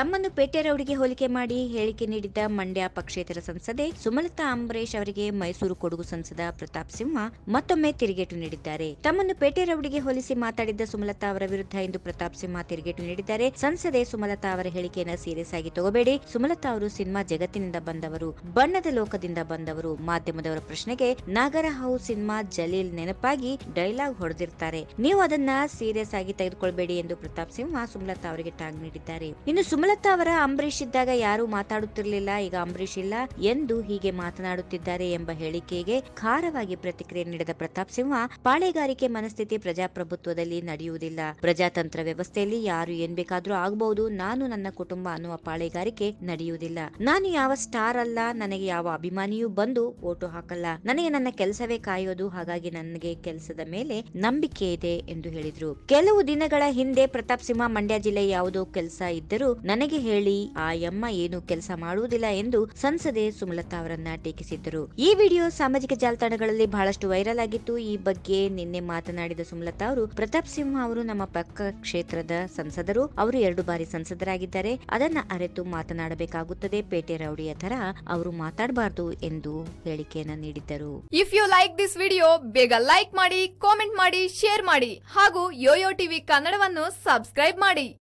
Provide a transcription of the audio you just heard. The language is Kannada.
ತಮ್ಮನ್ನು ರೌಡಿಗೆ ಹೋಲಿಕೆ ಮಾಡಿ ಹೇಳಿಕೆ ನೀಡಿದ್ದ ಮಂಡ್ಯ ಪಕ್ಷೇತರ ಸಂಸದೆ ಸುಮಲತಾ ಅಂಬರೀಶ್ ಅವರಿಗೆ ಮೈಸೂರು ಕೊಡಗು ಸಂಸದ ಪ್ರತಾಪ್ ಸಿಂಹ ಮತ್ತೊಮ್ಮೆ ತಿರುಗೇಟು ನೀಡಿದ್ದಾರೆ ತಮ್ಮನ್ನು ರೌಡಿಗೆ ಹೋಲಿಸಿ ಮಾತಾಡಿದ್ದ ಸುಮಲತಾ ಅವರ ವಿರುದ್ಧ ಇಂದು ಪ್ರತಾಪ್ ಸಿಂಹ ತಿರುಗೇಟು ನೀಡಿದ್ದಾರೆ ಸಂಸದೆ ಸುಮಲತಾ ಅವರ ಹೇಳಿಕೆಯನ್ನು ಸೀರಿಯಸ್ ಆಗಿ ತಗೋಬೇಡಿ ಸುಮಲತಾ ಅವರು ಸಿನಿಮಾ ಜಗತ್ತಿನಿಂದ ಬಂದವರು ಬಣ್ಣದ ಲೋಕದಿಂದ ಬಂದವರು ಮಾಧ್ಯಮದವರ ಪ್ರಶ್ನೆಗೆ ನಾಗರ ಹೌ ಸಿನಿಮಾ ಜಲೀಲ್ ನೆನಪಾಗಿ ಡೈಲಾಗ್ ಹೊಡೆದಿರ್ತಾರೆ ನೀವು ಅದನ್ನ ಸೀರಿಯಸ್ ಆಗಿ ತೆಗೆದುಕೊಳ್ಬೇಡಿ ಎಂದು ಪ್ರತಾಪ್ ಸಿಂಹ ಸುಮಲತಾ ಅವರಿಗೆ ಟಾಗ್ ನೀಡಿದ್ದಾರೆ ಇನ್ನು ಸುಮಲತಾ ಮೂಲತಃ ಅವರ ಅಂಬರೀಷ್ ಇದ್ದಾಗ ಯಾರು ಮಾತಾಡುತ್ತಿರಲಿಲ್ಲ ಈಗ ಅಂಬರೀಷ್ ಇಲ್ಲ ಎಂದು ಹೀಗೆ ಮಾತನಾಡುತ್ತಿದ್ದಾರೆ ಎಂಬ ಹೇಳಿಕೆಗೆ ಖಾರವಾಗಿ ಪ್ರತಿಕ್ರಿಯೆ ನೀಡಿದ ಪ್ರತಾಪ್ ಸಿಂಹ ಪಾಳೆಗಾರಿಕೆ ಮನಸ್ಥಿತಿ ಪ್ರಜಾಪ್ರಭುತ್ವದಲ್ಲಿ ನಡೆಯುವುದಿಲ್ಲ ಪ್ರಜಾತಂತ್ರ ವ್ಯವಸ್ಥೆಯಲ್ಲಿ ಯಾರು ಏನ್ ಬೇಕಾದ್ರೂ ಆಗಬಹುದು ನಾನು ನನ್ನ ಕುಟುಂಬ ಅನ್ನುವ ಪಾಳೆಗಾರಿಕೆ ನಡೆಯುವುದಿಲ್ಲ ನಾನು ಯಾವ ಸ್ಟಾರ್ ಅಲ್ಲ ನನಗೆ ಯಾವ ಅಭಿಮಾನಿಯೂ ಬಂದು ಓಟು ಹಾಕಲ್ಲ ನನಗೆ ನನ್ನ ಕೆಲಸವೇ ಕಾಯೋದು ಹಾಗಾಗಿ ನನಗೆ ಕೆಲಸದ ಮೇಲೆ ನಂಬಿಕೆ ಇದೆ ಎಂದು ಹೇಳಿದ್ರು ಕೆಲವು ದಿನಗಳ ಹಿಂದೆ ಪ್ರತಾಪ್ ಸಿಂಹ ಮಂಡ್ಯ ಜಿಲ್ಲೆ ಯಾವುದೋ ಕೆಲಸ ಇದ್ದರೂ ನನ್ನ ನನಗೆ ಹೇಳಿ ಆ ಎಮ್ಮ ಏನು ಕೆಲಸ ಮಾಡುವುದಿಲ್ಲ ಎಂದು ಸಂಸದೆ ಸುಮಲತಾ ಅವರನ್ನ ಟೀಕಿಸಿದ್ದರು ಈ ವಿಡಿಯೋ ಸಾಮಾಜಿಕ ಜಾಲತಾಣಗಳಲ್ಲಿ ಬಹಳಷ್ಟು ವೈರಲ್ ಆಗಿತ್ತು ಈ ಬಗ್ಗೆ ನಿನ್ನೆ ಮಾತನಾಡಿದ ಸುಮಲತಾ ಅವರು ಪ್ರತಾಪ್ ಸಿಂಹ ಅವರು ನಮ್ಮ ಪಕ್ಕ ಕ್ಷೇತ್ರದ ಸಂಸದರು ಅವರು ಎರಡು ಬಾರಿ ಸಂಸದರಾಗಿದ್ದಾರೆ ಅದನ್ನ ಅರೆತು ಮಾತನಾಡಬೇಕಾಗುತ್ತದೆ ಪೇಟೆ ರೌಡಿಯ ತರ ಅವರು ಮಾತಾಡಬಾರದು ಎಂದು ಹೇಳಿಕೆಯನ್ನ ನೀಡಿದ್ದರು if you like this video ಬೇಗ ಲೈಕ್ ಮಾಡಿ ಕಾಮೆಂಟ್ ಮಾಡಿ ಶೇರ್ ಮಾಡಿ ಹಾಗೂ ಯೋಯೋ ಟಿವಿ ಕನ್ನಡವನ್ನು ಸಬ್ಸ್ಕ್ರೈಬ್ ಮಾಡಿ